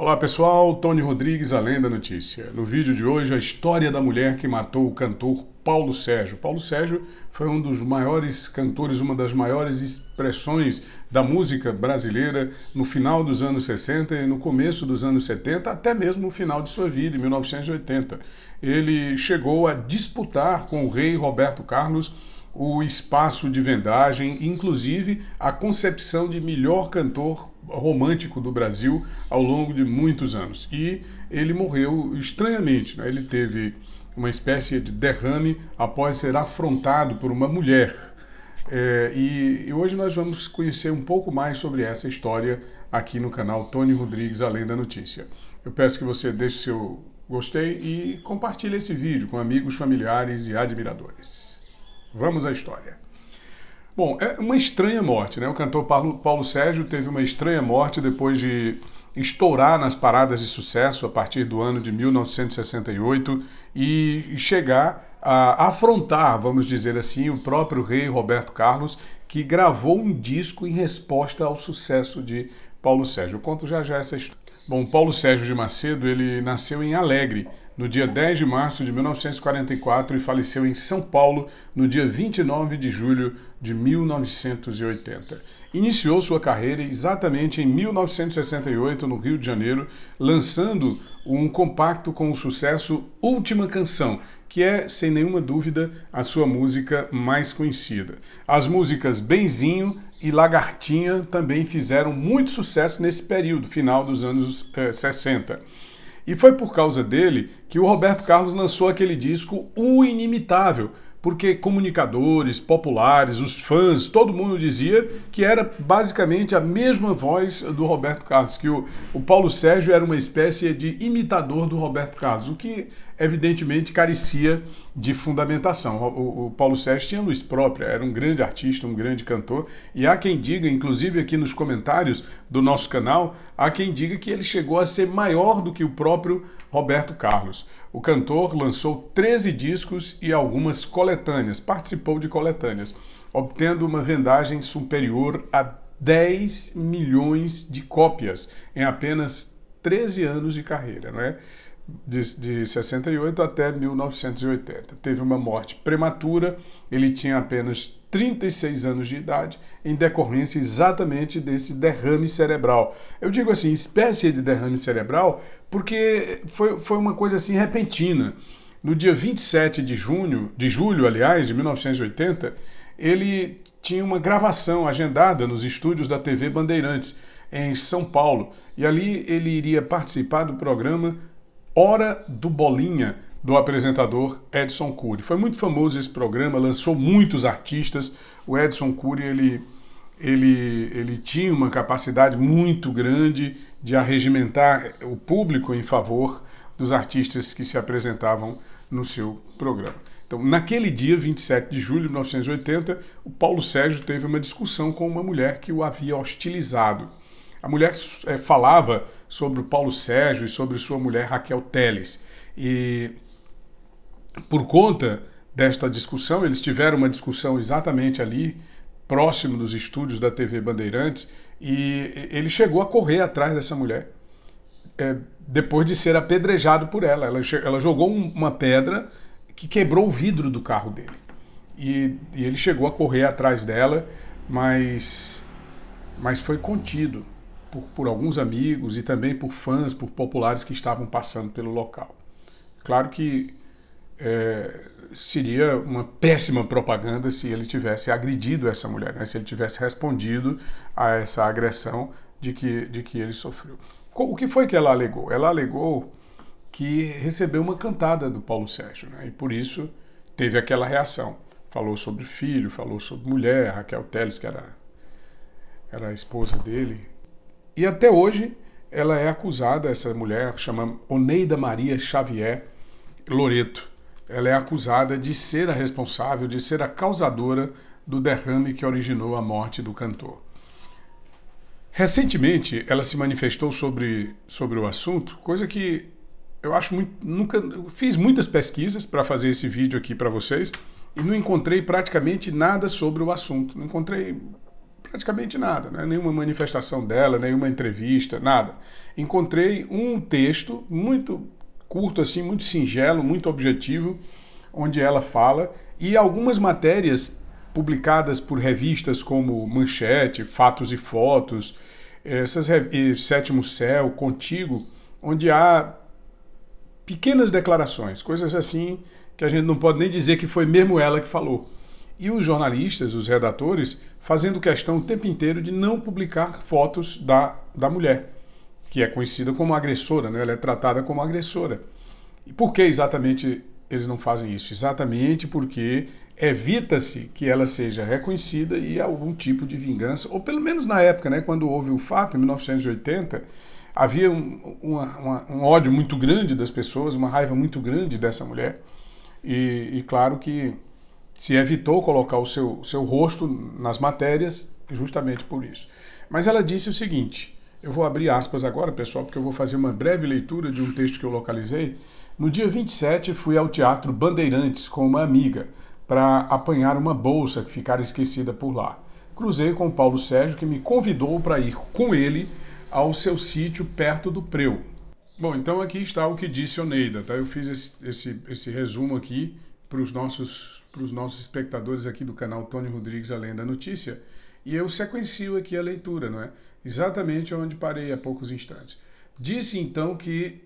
Olá pessoal, Tony Rodrigues, Além da Notícia. No vídeo de hoje, a história da mulher que matou o cantor Paulo Sérgio. Paulo Sérgio foi um dos maiores cantores, uma das maiores expressões da música brasileira no final dos anos 60 e no começo dos anos 70, até mesmo no final de sua vida, em 1980. Ele chegou a disputar com o rei Roberto Carlos o espaço de vendagem, inclusive a concepção de melhor cantor romântico do Brasil ao longo de muitos anos. E ele morreu estranhamente, né? ele teve uma espécie de derrame após ser afrontado por uma mulher. É, e, e, hoje nós vamos conhecer um pouco mais sobre essa história aqui no canal Tony Rodrigues Além da Notícia. Eu peço que você deixe seu gostei e compartilhe esse vídeo com amigos, familiares e admiradores. Vamos à história. Bom, é uma estranha morte, né? O cantor Paulo, Paulo Sérgio teve uma estranha morte depois de estourar nas paradas de sucesso a partir do ano de 1968 e chegar a afrontar, vamos dizer assim, o próprio rei Roberto Carlos, que gravou um disco em resposta ao sucesso de Paulo Sérgio. Eu conto já já essa história. Bom, Paulo Sérgio de Macedo, ele nasceu em Alegre, no dia 10 de março de 1944 e faleceu em São Paulo no dia 29 de julho de 1980. Iniciou sua carreira exatamente em 1968 no Rio de Janeiro, lançando um compacto com o sucesso Última Canção, que é, sem nenhuma dúvida, a sua música mais conhecida. As músicas Benzinho e Lagartinha também fizeram muito sucesso nesse período, final dos anos eh, 60. E foi por causa dele que o Roberto Carlos lançou aquele disco O Inimitável, porque comunicadores, populares, os fãs, todo mundo dizia que era basicamente a mesma voz do Roberto Carlos, que o, o Paulo Sérgio era uma espécie de imitador do Roberto Carlos, o que evidentemente carecia de fundamentação. O, o, Paulo Sérgio tinha luz própria, era um grande artista, um grande cantor, e há quem diga, inclusive aqui nos comentários do nosso canal, há quem diga que ele chegou a ser maior do que o próprio Roberto Carlos. O cantor lançou 13 discos e algumas coletâneas, participou de coletâneas, obtendo uma vendagem superior a 10 milhões de cópias em apenas 13 anos de carreira, não é? de, de 68 até 1980. Teve uma morte prematura, ele tinha apenas 36 anos de idade, em decorrência exatamente desse derrame cerebral. Eu digo assim, espécie de derrame cerebral, porque foi, foi uma coisa assim repentina. No dia 27 de junho, de julho, aliás, de 1980, ele tinha uma gravação agendada nos estúdios da TV Bandeirantes, em São Paulo, e ali ele iria participar do programa Hora do Bolinha, do apresentador Edson Cury. Foi muito famoso esse programa, lançou muitos artistas. O Edson Cury, ele, ele, ele tinha uma capacidade muito grande de arregimentar o público em favor dos artistas que se apresentavam no seu programa. Então, naquele dia, 27 de julho de 1980, o Paulo Sérgio teve uma discussão com uma mulher que o havia hostilizado. A mulher é, falava sobre o Paulo Sérgio e sobre sua mulher Raquel Teles. E por conta desta discussão, eles tiveram uma discussão exatamente ali, próximo dos estúdios da TV Bandeirantes, e ele chegou a correr atrás dessa mulher. É, depois de ser apedrejado por ela. Ela, ela jogou um, uma pedra que quebrou o vidro do carro dele. E, e ele chegou a correr atrás dela, mas, mas foi contido por, por alguns amigos e também por fãs, por populares que estavam passando pelo local. Claro que é, seria uma péssima propaganda se ele tivesse agredido essa mulher, né? se ele tivesse respondido a essa agressão de que, de que ele sofreu. O que foi que ela alegou? Ela alegou que recebeu uma cantada do Paulo Sérgio né? e por isso teve aquela reação. Falou sobre filho, falou sobre mulher, Raquel Teles, que era, era a esposa dele, e até hoje ela é acusada, essa mulher chama Oneida Maria Xavier Loreto. Ela é acusada de ser a responsável, de ser a causadora do derrame que originou a morte do cantor. Recentemente, ela se manifestou sobre, sobre o assunto, coisa que eu acho muito. Nunca fiz muitas pesquisas para fazer esse vídeo aqui para vocês e não encontrei praticamente nada sobre o assunto. Não encontrei praticamente nada, né? nenhuma manifestação dela, nenhuma entrevista, nada. Encontrei um texto muito curto, assim, muito singelo, muito objetivo, onde ela fala, e algumas matérias publicadas por revistas como Manchete, Fatos e Fotos, essas e Sétimo Céu, Contigo, onde há pequenas declarações, coisas assim que a gente não pode nem dizer que foi mesmo ela que falou e os jornalistas, os redatores, fazendo questão o tempo inteiro de não publicar fotos da, da mulher, que é conhecida como agressora, né? ela é tratada como agressora. E por que exatamente eles não fazem isso? Exatamente porque evita-se que ela seja reconhecida e algum tipo de vingança, ou pelo menos na época, né, quando houve o fato, em 1980, havia um, uma, uma, um ódio muito grande das pessoas, uma raiva muito grande dessa mulher, e, e claro que se evitou colocar o seu, seu rosto nas matérias justamente por isso. Mas ela disse o seguinte: eu vou abrir aspas agora, pessoal, porque eu vou fazer uma breve leitura de um texto que eu localizei. No dia 27, fui ao Teatro Bandeirantes com uma amiga para apanhar uma bolsa que ficara esquecida por lá. Cruzei com o Paulo Sérgio, que me convidou para ir com ele ao seu sítio perto do Preu. Bom, então aqui está o que disse Oneida, tá? Eu fiz esse, esse, esse resumo aqui para os nossos para os nossos espectadores aqui do canal Tony Rodrigues Além da Notícia, e eu sequencio aqui a leitura, não é? Exatamente onde parei há poucos instantes. Disse então que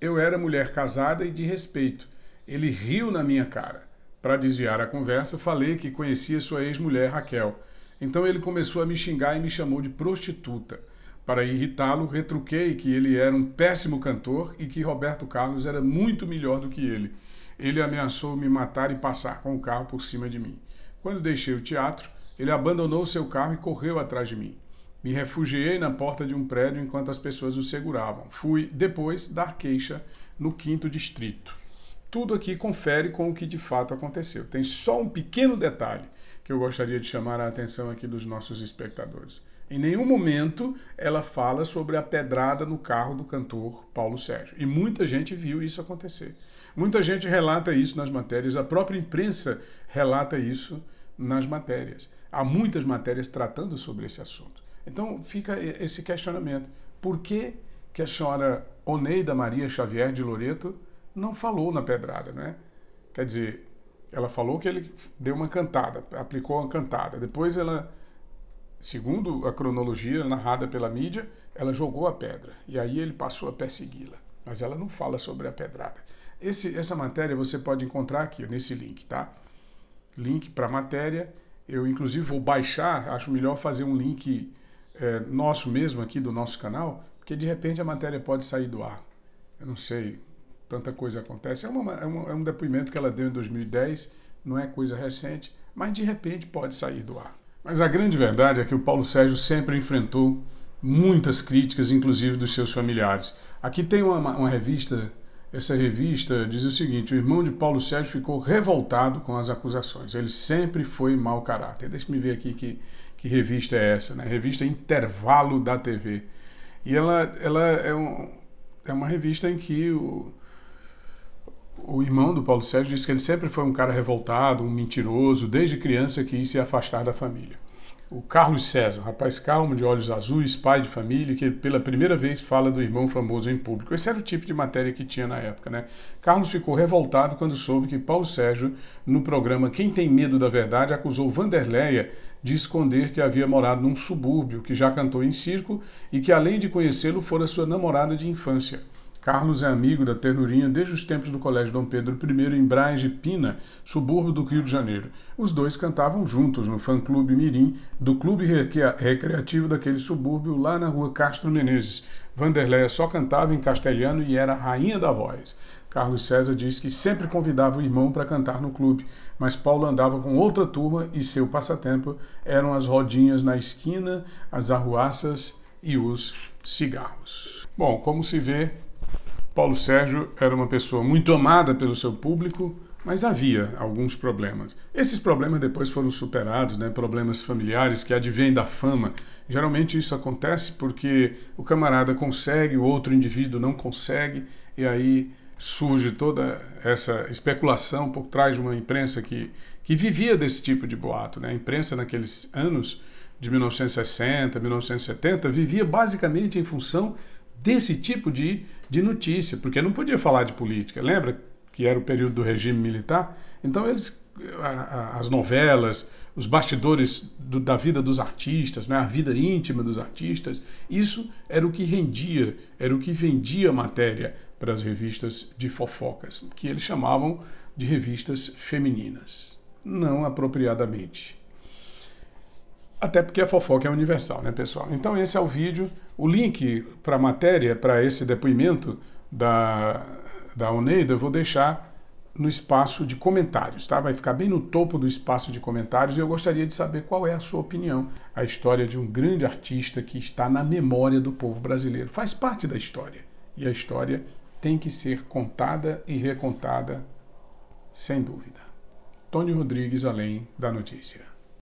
eu era mulher casada e de respeito. Ele riu na minha cara. Para desviar a conversa, falei que conhecia sua ex-mulher Raquel. Então ele começou a me xingar e me chamou de prostituta. Para irritá-lo, retruquei que ele era um péssimo cantor e que Roberto Carlos era muito melhor do que ele. Ele ameaçou me matar e passar com o carro por cima de mim. Quando deixei o teatro, ele abandonou seu carro e correu atrás de mim. Me refugiei na porta de um prédio enquanto as pessoas o seguravam. Fui depois dar queixa no quinto distrito. Tudo aqui confere com o que de fato aconteceu. Tem só um pequeno detalhe que eu gostaria de chamar a atenção aqui dos nossos espectadores. Em nenhum momento ela fala sobre a pedrada no carro do cantor Paulo Sérgio. E muita gente viu isso acontecer. Muita gente relata isso nas matérias, a própria imprensa relata isso nas matérias. Há muitas matérias tratando sobre esse assunto. Então fica esse questionamento. Por que, que a senhora Oneida Maria Xavier de Loreto não falou na pedrada, né? Quer dizer, ela falou que ele deu uma cantada, aplicou uma cantada. Depois ela Segundo a cronologia narrada pela mídia, ela jogou a pedra e aí ele passou a persegui-la. Mas ela não fala sobre a pedrada. Esse, essa matéria você pode encontrar aqui nesse link, tá? Link para a matéria. Eu, inclusive, vou baixar. Acho melhor fazer um link é, nosso mesmo aqui do nosso canal, porque de repente a matéria pode sair do ar. Eu não sei, tanta coisa acontece. É, uma, é, é um depoimento que ela deu em 2010, não é coisa recente, mas de repente pode sair do ar. Mas a grande verdade é que o Paulo Sérgio sempre enfrentou muitas críticas, inclusive dos seus familiares. Aqui tem uma, uma revista, essa revista diz o seguinte: o irmão de Paulo Sérgio ficou revoltado com as acusações. Ele sempre foi mau caráter. Deixa-me ver aqui que, que revista é essa, né? Revista Intervalo da TV. E ela, ela é, um, é uma revista em que o o irmão do Paulo Sérgio disse que ele sempre foi um cara revoltado, um mentiroso, desde criança que ia se afastar da família. O Carlos César, rapaz calmo, de olhos azuis, pai de família, que pela primeira vez fala do irmão famoso em público. Esse era o tipo de matéria que tinha na época, né? Carlos ficou revoltado quando soube que Paulo Sérgio, no programa Quem Tem Medo da Verdade, acusou Vanderleia de esconder que havia morado num subúrbio, que já cantou em circo e que, além de conhecê-lo, fora sua namorada de infância. Carlos é amigo da ternurinha desde os tempos do Colégio Dom Pedro I em Braz de Pina, subúrbio do Rio de Janeiro. Os dois cantavam juntos no fã-clube Mirim do clube recreativo daquele subúrbio lá na rua Castro Menezes. Vanderleia só cantava em castelhano e era a rainha da voz. Carlos César diz que sempre convidava o irmão para cantar no clube, mas Paulo andava com outra turma e seu passatempo eram as rodinhas na esquina, as arruaças e os cigarros. Bom, como se vê, Paulo Sérgio era uma pessoa muito amada pelo seu público, mas havia alguns problemas. Esses problemas depois foram superados, né? problemas familiares que advêm da fama. Geralmente isso acontece porque o camarada consegue, o outro indivíduo não consegue, e aí surge toda essa especulação por trás de uma imprensa que, que vivia desse tipo de boato. Né? A imprensa naqueles anos de 1960, 1970 vivia basicamente em função desse tipo de, de notícia, porque não podia falar de política. Lembra que era o período do regime militar? Então, eles, a, a, as novelas, os bastidores do, da vida dos artistas, né? a vida íntima dos artistas, isso era o que rendia, era o que vendia matéria para as revistas de fofocas, que eles chamavam de revistas femininas, não apropriadamente. Até porque a fofoca é universal, né, pessoal? Então, esse é o vídeo. O link para a matéria, para esse depoimento da, da Oneida, eu vou deixar no espaço de comentários, tá? Vai ficar bem no topo do espaço de comentários e eu gostaria de saber qual é a sua opinião. A história de um grande artista que está na memória do povo brasileiro. Faz parte da história. E a história tem que ser contada e recontada, sem dúvida. Tony Rodrigues, além da notícia.